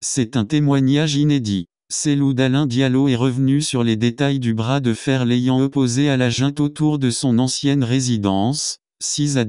C'est un témoignage inédit. C'est d'Alain Diallo est revenu sur les détails du bras de fer l'ayant opposé à la junte autour de son ancienne résidence, 6 à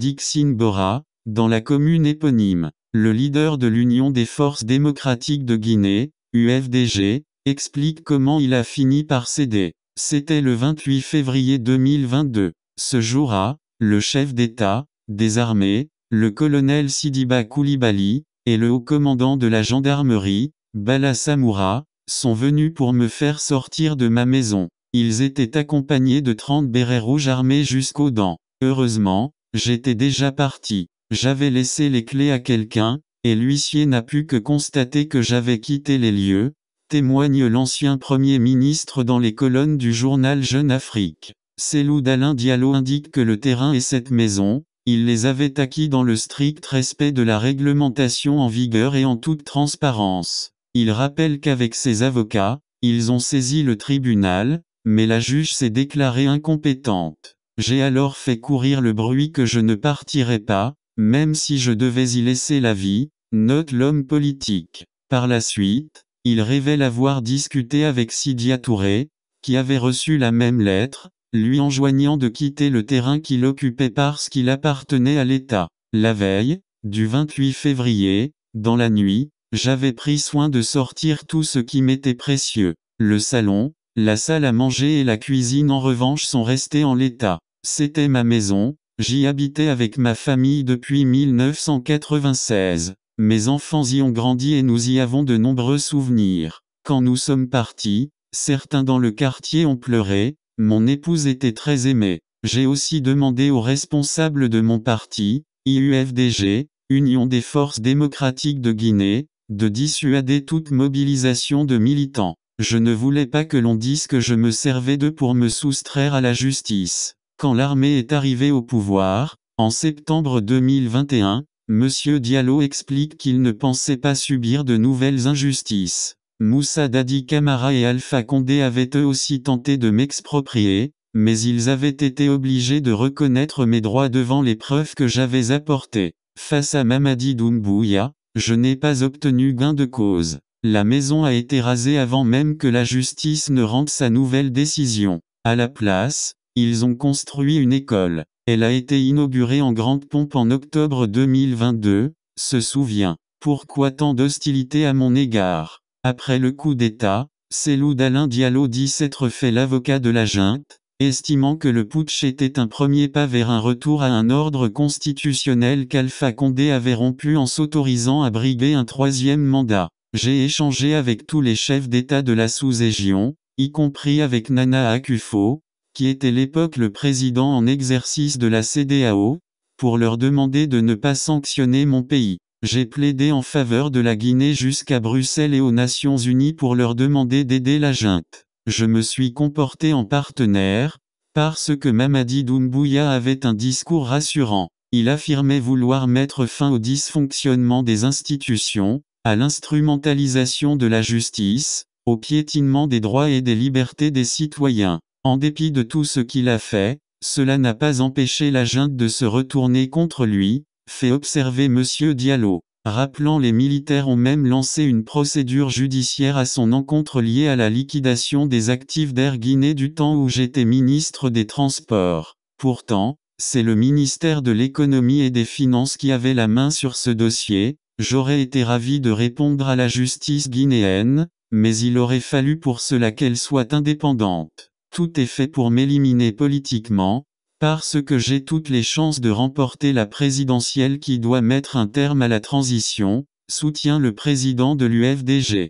dans la commune éponyme. Le leader de l'Union des forces démocratiques de Guinée, UFDG, explique comment il a fini par céder. C'était le 28 février 2022. Ce jour-là, le chef d'État, des armées, le colonel Sidiba Koulibaly, et le haut commandant de la gendarmerie, Bala Samoura, sont venus pour me faire sortir de ma maison. Ils étaient accompagnés de 30 bérets rouges armés jusqu'aux dents. Heureusement, j'étais déjà parti. J'avais laissé les clés à quelqu'un, et l'huissier n'a pu que constater que j'avais quitté les lieux, témoigne l'ancien Premier ministre dans les colonnes du journal Jeune Afrique. Célou d'Alain Diallo indique que le terrain et cette maison, il les avait acquis dans le strict respect de la réglementation en vigueur et en toute transparence. Il rappelle qu'avec ses avocats, ils ont saisi le tribunal, mais la juge s'est déclarée incompétente. J'ai alors fait courir le bruit que je ne partirais pas, même si je devais y laisser la vie, note l'homme politique. Par la suite, il révèle avoir discuté avec Sidia Touré, qui avait reçu la même lettre, lui enjoignant de quitter le terrain qu'il occupait parce qu'il appartenait à l'État. La veille, du 28 février, dans la nuit, j'avais pris soin de sortir tout ce qui m'était précieux. Le salon, la salle à manger et la cuisine en revanche sont restés en l'état. C'était ma maison, j'y habitais avec ma famille depuis 1996. Mes enfants y ont grandi et nous y avons de nombreux souvenirs. Quand nous sommes partis, certains dans le quartier ont pleuré, mon épouse était très aimée. J'ai aussi demandé aux responsables de mon parti, IUFDG, Union des forces démocratiques de Guinée, de dissuader toute mobilisation de militants. Je ne voulais pas que l'on dise que je me servais d'eux pour me soustraire à la justice. Quand l'armée est arrivée au pouvoir, en septembre 2021, M. Diallo explique qu'il ne pensait pas subir de nouvelles injustices. Moussa Dadi Kamara et Alpha Condé avaient eux aussi tenté de m'exproprier, mais ils avaient été obligés de reconnaître mes droits devant les preuves que j'avais apportées. Face à Mamadi Doumbouya, je n'ai pas obtenu gain de cause. La maison a été rasée avant même que la justice ne rende sa nouvelle décision. À la place, ils ont construit une école. Elle a été inaugurée en grande pompe en octobre 2022, se souvient. Pourquoi tant d'hostilité à mon égard après le coup d'État, Célou d'Alain Diallo dit s'être fait l'avocat de la junte, estimant que le putsch était un premier pas vers un retour à un ordre constitutionnel qu'Alpha Condé avait rompu en s'autorisant à briguer un troisième mandat. J'ai échangé avec tous les chefs d'État de la sous-région, y compris avec Nana Akufo, qui était l'époque le président en exercice de la CDAO, pour leur demander de ne pas sanctionner mon pays. J'ai plaidé en faveur de la Guinée jusqu'à Bruxelles et aux Nations Unies pour leur demander d'aider la junte. Je me suis comporté en partenaire, parce que Mamadi Doumbouya avait un discours rassurant. Il affirmait vouloir mettre fin au dysfonctionnement des institutions, à l'instrumentalisation de la justice, au piétinement des droits et des libertés des citoyens. En dépit de tout ce qu'il a fait, cela n'a pas empêché la junte de se retourner contre lui, fait observer M. Diallo. Rappelant les militaires ont même lancé une procédure judiciaire à son encontre liée à la liquidation des actifs d'Air Guinée du temps où j'étais ministre des Transports. Pourtant, c'est le ministère de l'économie et des finances qui avait la main sur ce dossier, j'aurais été ravi de répondre à la justice guinéenne, mais il aurait fallu pour cela qu'elle soit indépendante. Tout est fait pour m'éliminer politiquement, parce que j'ai toutes les chances de remporter la présidentielle qui doit mettre un terme à la transition, soutient le président de l'UFDG.